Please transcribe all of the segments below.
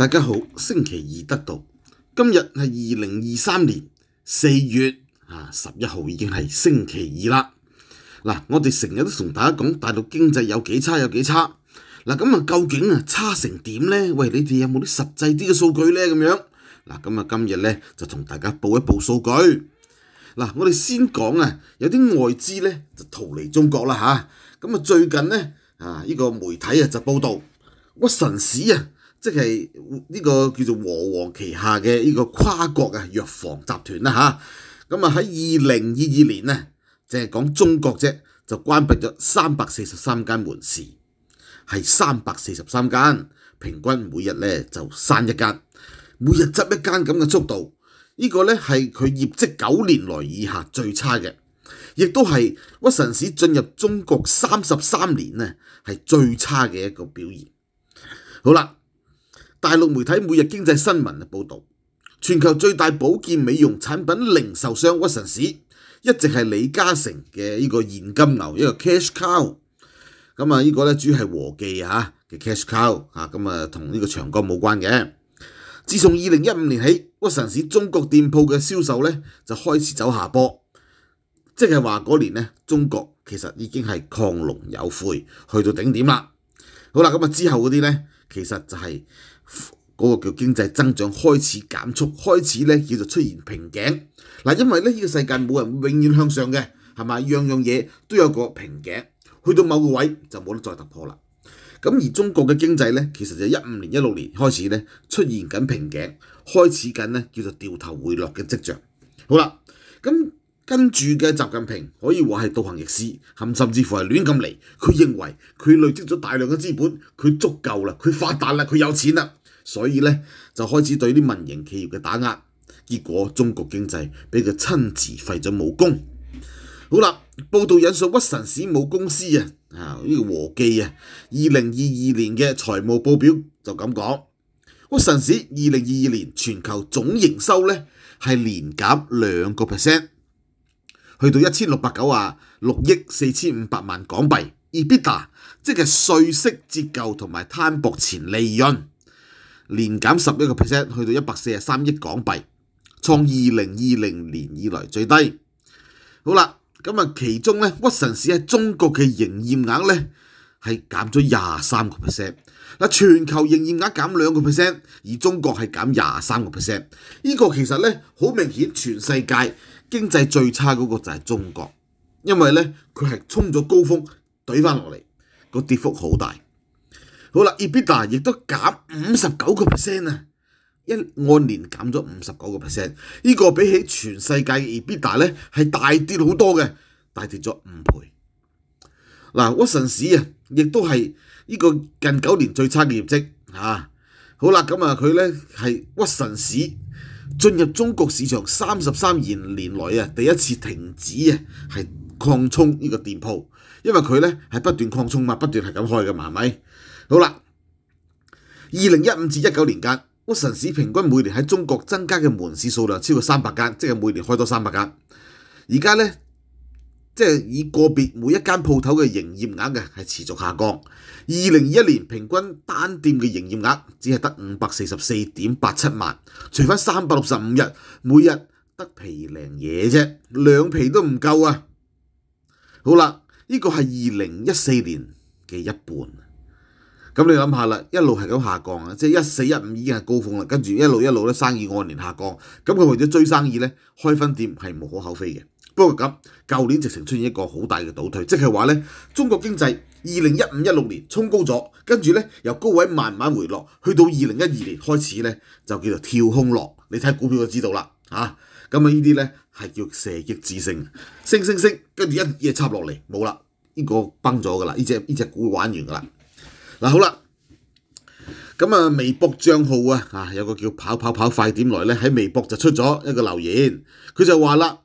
大家好，星期二得到，今日系二零二三年四月啊十一号已经系星期二啦。嗱，我哋成日都同大家讲，大陆经济有几差有几差。嗱，咁啊究竟啊差成点咧？喂，你哋有冇啲实际啲嘅数据咧？咁样嗱，咁啊，今日咧就同大家报一报数据。嗱，我哋先讲啊，有啲外资咧就逃离中国啦吓。咁啊，最近咧啊呢个媒体啊就报道屈臣氏啊。即係呢個叫做和王旗下嘅呢個跨國啊藥房集團啦嚇，咁啊喺二零二二年咧，淨係講中國啫，就關閉咗三百四十三間門市，係三百四十三間，平均每日咧就閂一間，每日執一間咁嘅速度，呢個咧係佢業績九年來以下最差嘅，亦都係屈臣氏進入中國三十三年咧，係最差嘅一個表現。好啦。大陸媒體每日經濟新聞嘅報導，全球最大保健美容產品零售商屈臣氏一直係李嘉誠嘅呢個現金流一個 cash cow。咁啊，呢個咧主要係和記嚇嘅 cash cow 嚇，咁啊同呢個長江冇關嘅。自從二零一五年起，屈臣氏中國店鋪嘅銷售咧就開始走下坡，即係話嗰年咧中國其實已經係亢龍有悔，去到頂點啦。好啦，咁啊之後嗰啲咧。其實就係嗰個叫經濟增長開始減速，開始咧叫做出現瓶頸。嗱，因為咧呢個世界冇人永遠向上嘅，係咪？樣樣嘢都有個瓶頸，去到某個位就冇得再突破啦。咁而中國嘅經濟咧，其實就一五年、一六年開始咧出現緊瓶頸，開始緊咧叫做掉頭回落嘅跡象。好啦，咁。跟住嘅習近平可以話係導行逆施，甚甚至乎係亂咁嚟。佢認為佢累積咗大量嘅資本，佢足夠啦，佢發達啦，佢有錢啦，所以呢，就開始對啲民營企業嘅打壓。結果中國經濟俾佢親自廢咗武功。好啦，報道引述屈臣氏母公司啊啊呢個和記啊，二零二二年嘅財務報表就咁講，屈臣氏二零二二年全球總營收呢係年減兩個 percent。去到一千六百九啊六億四千五百萬港幣，EBITDA 即系税息折舊同埋攤薄前利潤，年減十一個 percent，去到一百四十三億港幣，創二零二零年以來最低。好啦，咁啊其中咧屈臣氏喺中國嘅營業額咧。系减咗廿三个 percent，嗱全球業額减两个 percent，而中国系减廿三个 percent，呢个其实咧好明显，全世界经济最差嗰个就系中国，因为咧佢系冲咗高峰怼翻落嚟，个跌幅好大。好啦，EBITDA 亦都减五十九个 percent 啊，一按年减咗五十九个 percent，呢个比起全世界嘅 EBITDA 咧系大跌好多嘅，大跌咗五倍。嗱，屈臣氏啊！亦都係呢個近九年最差嘅業績啊！好啦，咁啊佢咧係屈臣氏進入中國市場三十三年來啊第一次停止啊，係擴充呢個店鋪，因為佢咧係不斷擴充嘛，不斷係咁開嘅，係咪？好啦，二零一五至一九年間，屈臣氏平均每年喺中國增加嘅門市數量超過三百間，即係每年開多三百間。而家咧。即係以個別每一間鋪頭嘅營業額嘅係持續下降。二零二一年平均單店嘅營業額只係得五百四十四點八七萬，除翻三百六十五日，每日得皮零嘢啫，兩皮都唔夠啊！好啦，呢個係二零一四年嘅一半。咁你諗下啦，一路係咁下降啊！即係一四一五已經係高峰啦，跟住一路一路咧生意按年下降，咁佢為咗追生意咧開分店係無可厚非嘅。不咁，旧年直情出现一个好大嘅倒退，即系话咧，中国经济二零一五一六年冲高咗，跟住咧由高位慢慢回落，去到二零一二年开始咧就叫做跳空落，你睇股票就知道啦，吓，咁啊呢啲咧系叫射击之星，升升升，跟住一夜插落嚟冇啦，呢个崩咗噶啦，呢只呢只股玩完噶啦。嗱好啦，咁啊微博账号啊，有个叫跑跑跑快点来呢，喺微博就出咗一个留言，佢就话啦。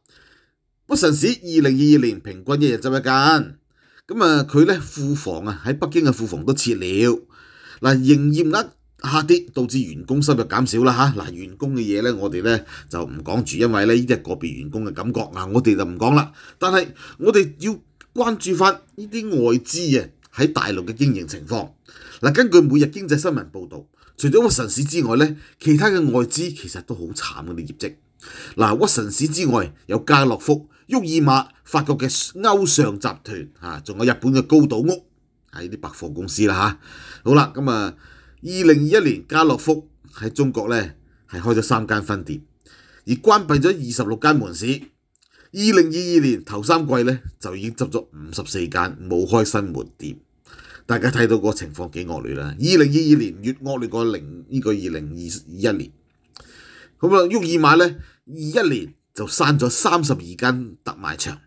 屈臣氏二零二二年平均一日执一间，咁啊佢咧库房啊喺北京嘅库房都撤了，嗱营业额下跌导致员工收入减少啦吓，嗱员工嘅嘢咧我哋咧就唔讲住，因为咧呢啲系个别员工嘅感觉，嗱我哋就唔讲啦。但系我哋要关注翻呢啲外资啊喺大陆嘅经营情况。嗱，根据每日经济新闻报道，除咗屈臣氏之外咧，其他嘅外资其实都好惨嘅啲业绩。嗱，屈臣氏之外有家乐福。沃尔玛、法国嘅欧尚集团啊，仲有日本嘅高岛屋系啲百货公司啦吓。好啦，咁啊，二零二一年家乐福喺中国咧系开咗三间分店，而关闭咗二十六间门市。二零二二年头三季咧就已經執咗五十四間冇開新门店，大家睇到個情況幾惡劣啦。二零二二年越惡劣過零呢個二零二一年。咁啊，沃尔玛咧二一年。就刪咗三十二間特賣場。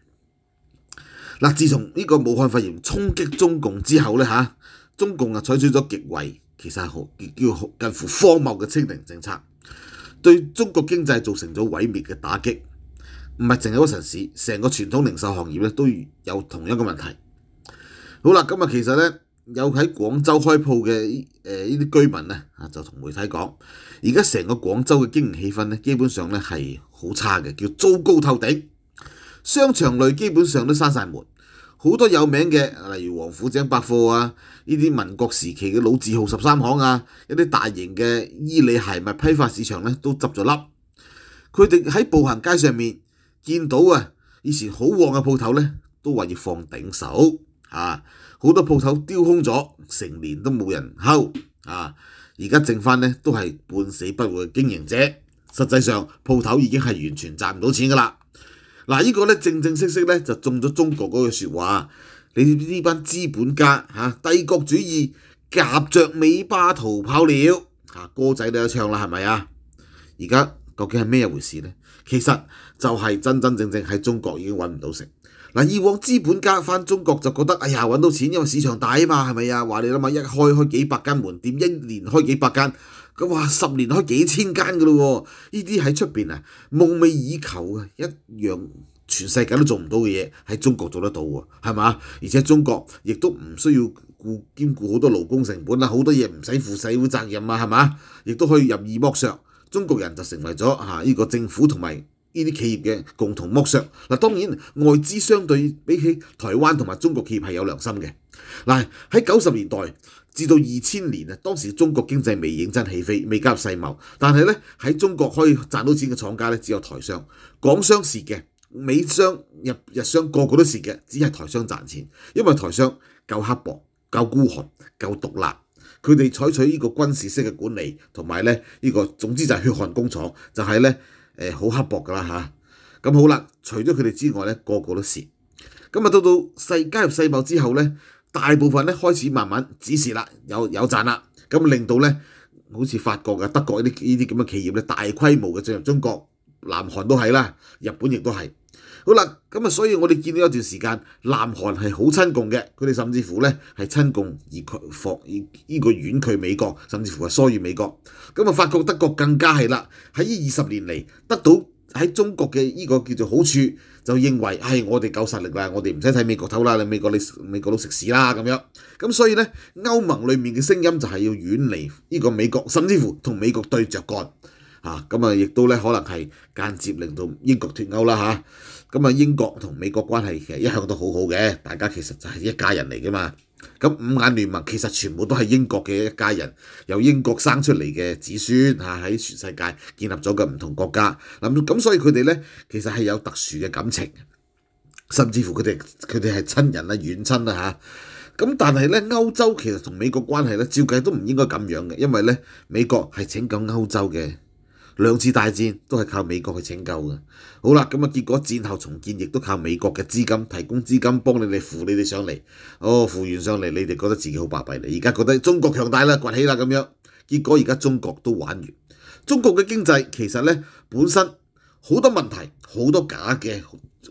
嗱，自從呢個武漢肺炎衝擊中共之後咧，嚇，中共啊採取咗極為其實係叫近乎荒謬嘅清零政策，對中國經濟造成咗毀滅嘅打擊。唔係淨係嗰城市，成個傳統零售行業咧都有同一個問題。好啦，今日其實咧有喺廣州開鋪嘅誒呢啲居民咧啊，就同媒體講，而家成個廣州嘅經營氣氛咧，基本上咧係。好差嘅，叫糟糕透頂。商場類基本上都閂晒門，好多有名嘅，例如王府井百貨啊，呢啲民國時期嘅老字號十三行啊，一啲大型嘅伊利鞋物批發市場咧都執咗笠。佢哋喺步行街上面見到啊，以前好旺嘅鋪頭咧，都話要放頂手啊，好多鋪頭丟空咗成年都冇人敲啊，而家剩翻咧都係半死不活嘅經營者。實際上鋪頭已經係完全賺唔到錢㗎啦！嗱，呢個咧正正式式咧就中咗中國嗰句説話你呢班資本家嚇帝國主義夾著尾巴逃跑了嚇，歌仔都有唱啦，係咪啊？而家究竟係咩回事咧？其實就係真真正正喺中國已經揾唔到食嗱。以往資本家翻中國就覺得哎呀揾到錢，因為市場大啊嘛，係咪啊？話你諗下，一開開幾百間門店，一年開幾百間。咁話十年開幾千間嘅咯喎，呢啲喺出邊啊夢寐以求啊一樣全世界都做唔到嘅嘢喺中國做得到喎，係嘛？而且中國亦都唔需要顧兼顧好多勞工成本啦，好多嘢唔使負社會責任啊，係嘛？亦都可以任意剝削中國人就成為咗嚇呢個政府同埋呢啲企業嘅共同剝削。嗱當然外資相對比起台灣同埋中國企業係有良心嘅。嗱喺九十年代。至到二千年啊，當時中國經濟未認真起飛，未加入世貿，但係咧喺中國可以賺到錢嘅廠家咧，只有台商、港商蝕嘅，美商、日日商個個都蝕嘅，只係台商賺錢，因為台商夠刻薄、夠孤寒、夠獨立，佢哋採取呢個軍事式嘅管理，同埋咧呢個總之就係血汗工廠，就係咧好刻薄㗎啦嚇。咁好啦，除咗佢哋之外咧，個個都蝕。咁啊到到世加入世貿之後咧。大部分咧開始慢慢指示啦，有有賺啦，咁令到咧好似法國嘅德國呢啲呢啲咁嘅企業咧，大規模嘅進入中國，南韓都係啦，日本亦都係好啦。咁啊，所以我哋見到一段時間，南韓係好親共嘅，佢哋甚至乎咧係親共而抗防依個遠距美國，甚至乎係疏遠美國。咁啊，法國德國更加係啦，喺依二十年嚟得到。喺中國嘅呢個叫做好處，就認為係我哋夠實力啦，我哋唔使睇美國頭啦，你美國你美國佬食屎啦咁樣。咁所以咧，歐盟裏面嘅聲音就係要遠離呢個美國，甚至乎同美國對着幹。啊，咁啊，亦都咧可能係間接令到英國脱歐啦嚇。咁啊，英國同美國關係其實一向都好好嘅，大家其實就係一家人嚟嘅嘛。咁五眼聯盟其實全部都係英國嘅一家人，由英國生出嚟嘅子孫嚇喺全世界建立咗嘅唔同國家，咁咁所以佢哋咧其實係有特殊嘅感情，甚至乎佢哋佢哋係親人啦、遠親啦嚇。咁但係咧，歐洲其實同美國關係咧，照計都唔應該咁樣嘅，因為咧美國係拯救歐洲嘅。兩次大戰都係靠美國去拯救嘅。好啦，咁啊結果戰後重建亦都靠美國嘅資金提供資金幫你哋扶你哋上嚟。哦，扶完上嚟，你哋覺得自己好霸弊啦。而家覺得中國強大啦，崛起啦咁樣。結果而家中國都玩完。中國嘅經濟其實咧本身好多問題，好多假嘅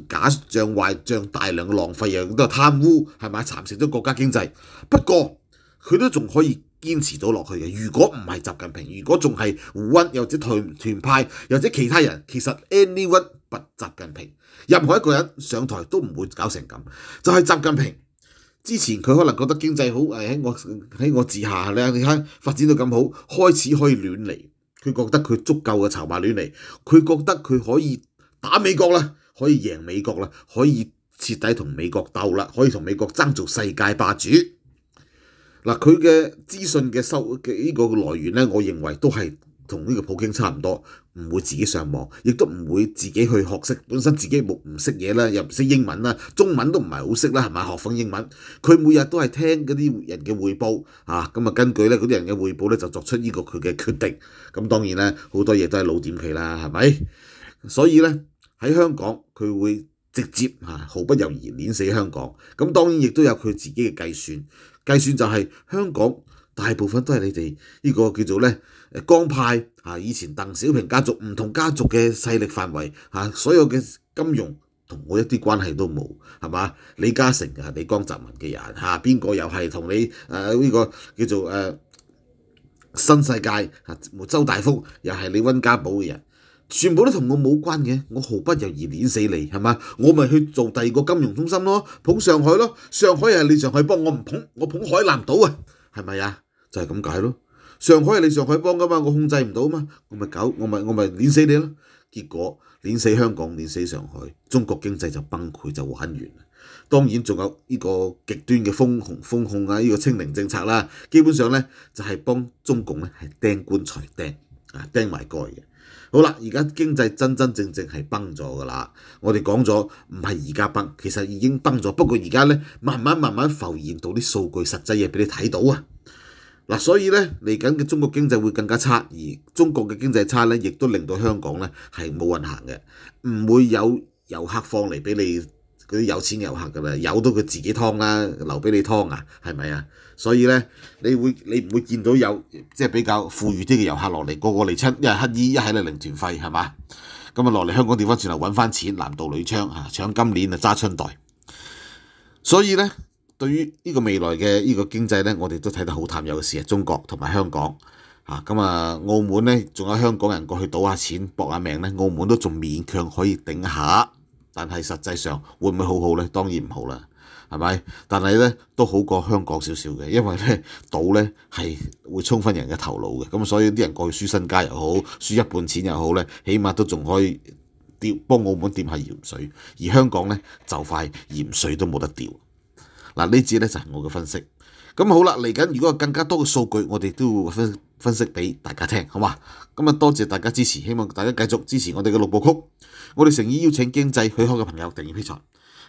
假象、壞象、大量嘅浪費，亦都係貪污係咪？蠶食咗國家經濟。不過佢都仲可以。堅持到落去嘅，如果唔係習近平，如果仲係胡温又或者台團派又或者其他人，其實 anyone 不習近平，任何一個人上台都唔會搞成咁，就係習近平之前佢可能覺得經濟好，誒喺我喺我治下咧，你睇發展到咁好，開始可以亂嚟，佢覺得佢足夠嘅籌碼亂嚟，佢覺得佢可以打美國啦，可以贏美國啦，可以徹底同美國鬥啦，可以同美國爭做世界霸主。嗱，佢嘅資訊嘅收嘅呢個來源咧，我認為都係同呢個普京差唔多，唔會自己上網，亦都唔會自己去學識，本身自己冇唔識嘢啦，又唔識英文啦，中文都唔係好識啦，係咪學翻英文？佢每日都係聽嗰啲人嘅匯報，啊，咁啊根據咧嗰啲人嘅匯報咧就作出呢個佢嘅決定。咁當然咧好多嘢都係老點皮啦，係咪？所以咧喺香港佢會。直接啊毫不猶豫碾死香港，咁當然亦都有佢自己嘅計算，計算就係香港大部分都係你哋呢個叫做咧誒江派啊，以前鄧小平家族唔同家族嘅勢力範圍嚇，所有嘅金融同我一啲關係都冇，係嘛？李嘉誠係李江澤文嘅人嚇，邊個又係同你誒呢個叫做誒新世界啊？周大福又係你温家寶嘅人。全部都同我冇關嘅，我毫不猶豫碾死你係嘛？我咪去做第二個金融中心咯，捧上海咯，上海係你上海幫我唔捧，我捧海南島啊，係咪啊？就係咁解咯。上海係你上海幫噶嘛，我控制唔到嘛，我咪搞，我咪我咪碾死你咯。結果碾死香港，碾死上海，中國經濟就崩潰就玩完。當然仲有呢個極端嘅封控封控啊，呢個清零政策啦，基本上咧就係幫中共咧係釘棺材釘啊釘埋蓋嘅。好啦，而家經濟真真正正係崩咗㗎啦。我哋講咗唔係而家崩，其實已經崩咗。不過而家咧，慢慢慢慢浮現到啲數據，實際嘢俾你睇到啊。嗱，所以咧嚟緊嘅中國經濟會更加差，而中國嘅經濟差咧，亦都令到香港咧係冇運行嘅，唔會有遊客放嚟俾你。嗰啲有錢遊客㗎啦，有到佢自己劏啦，留俾你劏啊，係咪啊？所以咧，你會你唔會見到有即係比較富裕啲嘅遊客落嚟，個個嚟親，一係乞衣，一係咧零團費，係嘛？咁啊落嚟香港調翻轉頭揾翻錢，男盜女槍嚇，搶今年啊，揸春袋。所以咧，對於呢個未來嘅呢個經濟咧，我哋都睇得好淡有嘅事啊。中國同埋香港啊，咁啊澳門呢，仲有香港人過去賭下錢、搏下命呢，澳門都仲勉強可以頂下。但係實際上會唔會好好呢？當然唔好啦，係咪？但係呢都好過香港少少嘅，因為呢賭呢係會充昏人嘅頭腦嘅，咁所以啲人過去輸身家又好，輸一半錢又好呢，起碼都仲可以掉幫澳門掂下鹽水，而香港呢，就快鹽水都冇得掉。嗱呢節呢就係我嘅分析。咁好啦，嚟緊如果有更加多嘅數據，我哋都會分分析俾大家聽，好嘛？咁啊，多謝大家支持，希望大家繼續支持我哋嘅六部曲。我哋誠意邀請經濟許可嘅朋友訂閱披財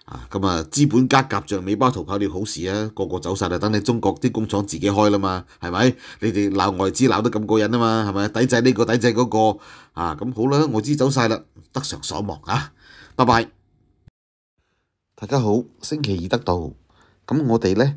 啊！咁啊，資本家夾著尾巴逃跑，了好事啊，個個走曬啦，等你中國啲工廠自己開啦嘛，係咪？你哋鬧外資鬧得咁過癮啊嘛，係咪抵制呢個抵制嗰個啊？咁好啦，外資走曬啦，得償所望啊！拜拜，大家好，星期二得到咁我哋咧。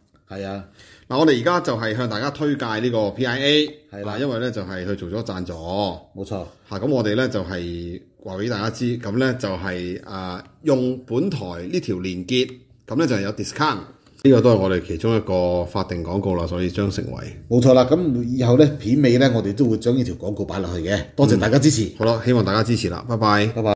系啊，嗱，我哋而家就系向大家推介呢个 P I A，嗱，因为咧就系佢做咗赞助，冇错吓。咁我哋咧就系话俾大家知，咁咧就系啊用本台呢条连结，咁咧就系有 discount。呢个都系我哋其中一个法定广告啦，所以将成为冇错啦。咁以后咧片尾咧，我哋都会将呢条广告摆落去嘅。多谢大家支持，好啦，希望大家支持啦，拜拜，拜拜。